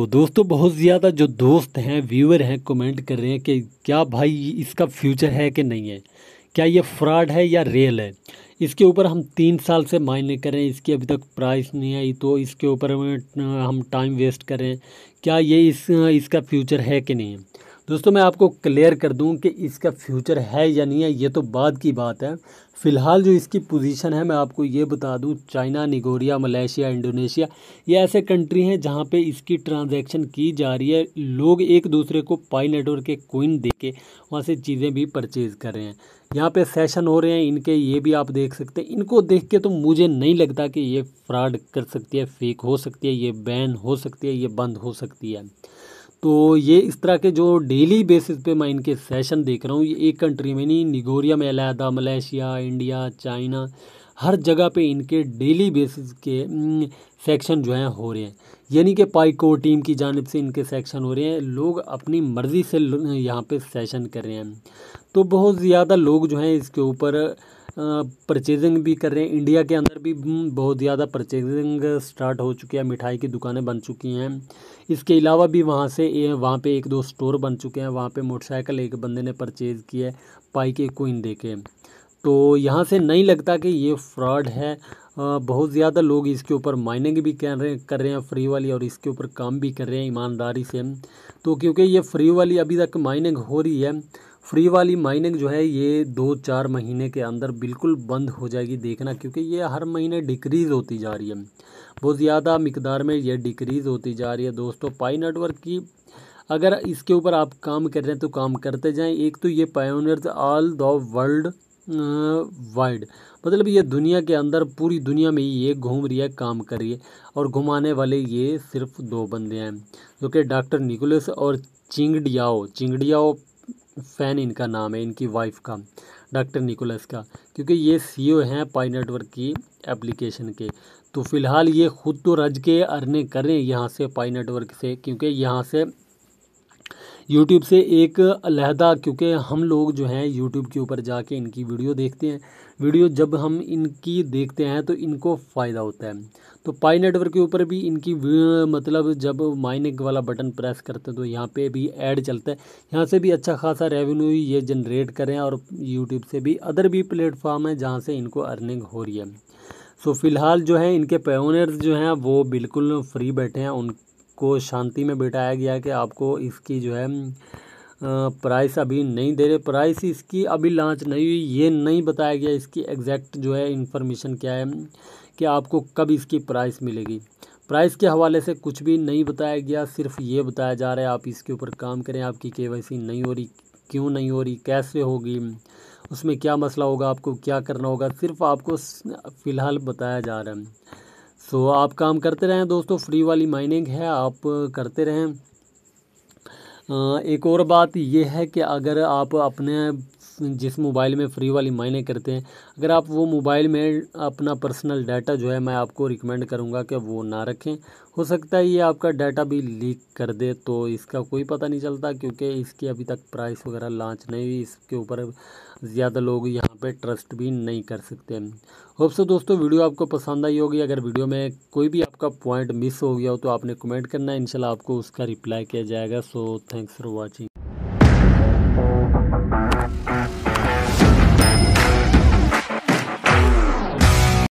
तो दोस्तों बहुत ज़्यादा जो दोस्त हैं व्यूअर हैं कमेंट कर रहे हैं कि क्या भाई इसका फ्यूचर है कि नहीं है क्या ये फ्रॉड है या रियल है इसके ऊपर हम तीन साल से मायने कर रहे हैं इसकी अभी तक प्राइस नहीं आई तो इसके ऊपर हम टाइम वेस्ट कर रहे हैं क्या ये इस इसका फ्यूचर है कि नहीं है दोस्तों मैं आपको क्लियर कर दूं कि इसका फ्यूचर है या नहीं है ये तो बाद की बात है फ़िलहाल जो इसकी पोजीशन है मैं आपको ये बता दूं चाइना निगोरिया मलेशिया इंडोनेशिया ये ऐसे कंट्री हैं जहां पे इसकी ट्रांजैक्शन की जा रही है लोग एक दूसरे को पाई नेटवर्क के कोइन दे के वहाँ से चीज़ें भी परचेज़ कर रहे हैं यहाँ पे सेशन हो रहे हैं इनके ये भी आप देख सकते हैं इनको देख के तो मुझे नहीं लगता कि ये फ्रॉड कर सकती है फेक हो सकती है ये बैन हो सकती है ये बंद हो सकती है तो ये इस तरह के जो डेली बेसिस पे मैं इनके सेशन देख रहा हूँ ये एक कंट्री में नहीं निगोरिया में अलहदा मलेशिया इंडिया चाइना हर जगह पे इनके डेली बेसिस के सेक्शन जो हैं हो रहे हैं यानी कि पाइको टीम की जानब से इनके सेक्शन हो रहे हैं लोग अपनी मर्ज़ी से यहाँ पे सेशन कर रहे हैं तो बहुत ज़्यादा लोग जो हैं इसके ऊपर परचेजिंग भी कर रहे हैं इंडिया के अंदर भी बहुत ज़्यादा परचेजिंग स्टार्ट हो चुकी है मिठाई की दुकानें बन चुकी हैं इसके अलावा भी वहाँ से वहाँ पे एक दो स्टोर बन चुके हैं वहाँ पे मोटरसाइकिल एक बंदे ने परचेज़ किया है पाई के कोइन दे के तो यहाँ से नहीं लगता कि ये फ्रॉड है बहुत ज़्यादा लोग इसके ऊपर माइनिंग भी कर रहे कर रहे हैं फ्री वाली और इसके ऊपर काम भी कर रहे हैं ईमानदारी से तो क्योंकि ये फ्री वाली अभी तक माइनिंग हो रही है फ्री वाली माइनिंग जो है ये दो चार महीने के अंदर बिल्कुल बंद हो जाएगी देखना क्योंकि ये हर महीने डिक्रीज़ होती जा रही है बहुत ज़्यादा मकदार में ये डिक्रीज़ होती जा रही है दोस्तों पाई नेटवर्क की अगर इसके ऊपर आप काम कर रहे हैं तो काम करते जाएं एक तो ये pioneers all the worldwide मतलब ये दुनिया के अंदर पूरी दुनिया में ये घूम रही है काम कर रही है और घुमाने वाले ये सिर्फ दो बंदे हैं जो कि डॉक्टर निकोलस और चिंगडियाओ चिंगडियाओ फैन इनका नाम है इनकी वाइफ का डॉक्टर निकोलस का क्योंकि ये सीईओ e हैं पाई नेटवर्क की एप्लीकेशन के तो फ़िलहाल ये ख़ुद तो रज के अर्निंग करें यहाँ से पाई नेटवर्क से क्योंकि यहाँ से यूट्यूब से एक अलहदा क्योंकि हम लोग जो हैं यूट्यूब के ऊपर जाके इनकी वीडियो देखते हैं वीडियो जब हम इनकी देखते हैं तो इनको फ़ायदा होता है तो पाई नेटवर्क के ऊपर भी इनकी मतलब जब माइनिंग वाला बटन प्रेस करते हैं तो यहाँ पे भी ऐड चलता है यहाँ से भी अच्छा खासा रेवेन्यू ये जनरेट करें और यूट्यूब से भी अदर भी प्लेटफॉर्म है जहाँ से इनको अर्निंग हो रही है सो so, फिलहाल जो है इनके पेयोनियर्स जो हैं वो बिल्कुल फ्री बैठे हैं उन को शांति में बिठाया गया कि आपको इसकी जो है प्राइस अभी नहीं दे रहे प्राइस इसकी अभी लॉन्च नहीं हुई ये नहीं बताया गया इसकी एग्जैक्ट जो है इन्फॉर्मेशन क्या है कि आपको कब इसकी प्राइस मिलेगी प्राइस के हवाले से कुछ भी नहीं बताया गया सिर्फ ये बताया जा रहा है आप इसके ऊपर काम करें आपकी के नहीं हो रही क्यों नहीं हो रही कैसे होगी उसमें क्या मसला होगा आपको क्या करना होगा सिर्फ आपको फ़िलहाल बताया जा रहा है सो तो आप काम करते रहें दोस्तों फ्री वाली माइनिंग है आप करते रहें एक और बात यह है कि अगर आप अपने जिस मोबाइल में फ्री वाली माइनिंग करते हैं अगर आप वो मोबाइल में अपना पर्सनल डाटा जो है मैं आपको रिकमेंड करूंगा कि वो ना रखें हो सकता है ये आपका डाटा भी लीक कर दे तो इसका कोई पता नहीं चलता क्योंकि इसकी अभी तक प्राइस वगैरह लॉन्च नहीं हुई इसके ऊपर ज़्यादा लोग यहाँ पे ट्रस्ट भी नहीं कर सकते होप सो दोस्तों वीडियो आपको पसंद आई होगी अगर वीडियो में कोई भी आपका पॉइंट मिस हो गया हो तो आपने कमेंट करना है इनशाला आपको उसका रिप्लाई किया जाएगा सो थैंक्स फॉर वॉचिंग